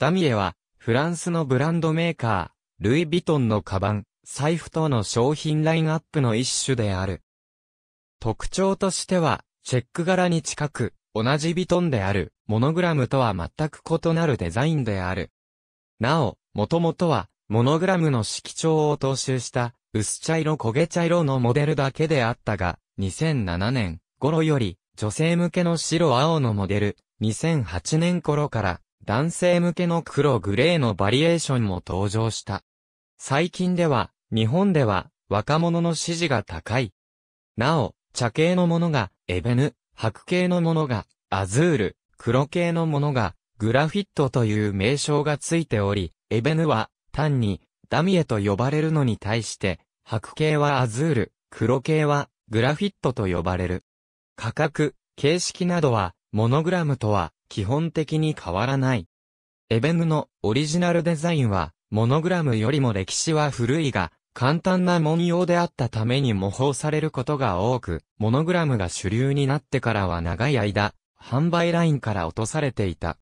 ダミエは、フランスのブランドメーカー、ルイ・ヴィトンのカバン、財布等の商品ラインアップの一種である。特徴としては、チェック柄に近く、同じヴィトンである、モノグラムとは全く異なるデザインである。なお、もともとは、モノグラムの色調を踏襲した、薄茶色焦げ茶色のモデルだけであったが、2007年頃より、女性向けの白青のモデル、2008年頃から、男性向けの黒グレーのバリエーションも登場した。最近では、日本では、若者の支持が高い。なお、茶系のものが、エベヌ、白系のものが、アズール、黒系のものが、グラフィットという名称がついており、エベヌは、単に、ダミエと呼ばれるのに対して、白系はアズール、黒系は、グラフィットと呼ばれる。価格、形式などは、モノグラムとは基本的に変わらない。エベグのオリジナルデザインは、モノグラムよりも歴史は古いが、簡単な文様であったために模倣されることが多く、モノグラムが主流になってからは長い間、販売ラインから落とされていた。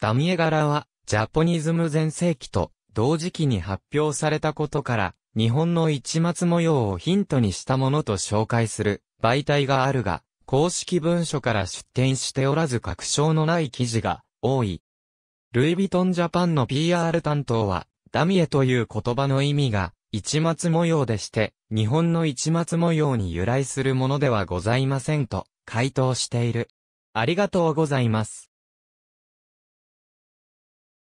ダミエ柄は、ジャポニズム全盛期と同時期に発表されたことから、日本の市松模様をヒントにしたものと紹介する媒体があるが、公式文書から出展しておらず確証のない記事が多い。ルイ・ヴィトン・ジャパンの PR 担当は、ダミエという言葉の意味が、市松模様でして、日本の市松模様に由来するものではございませんと、回答している。ありがとうございます。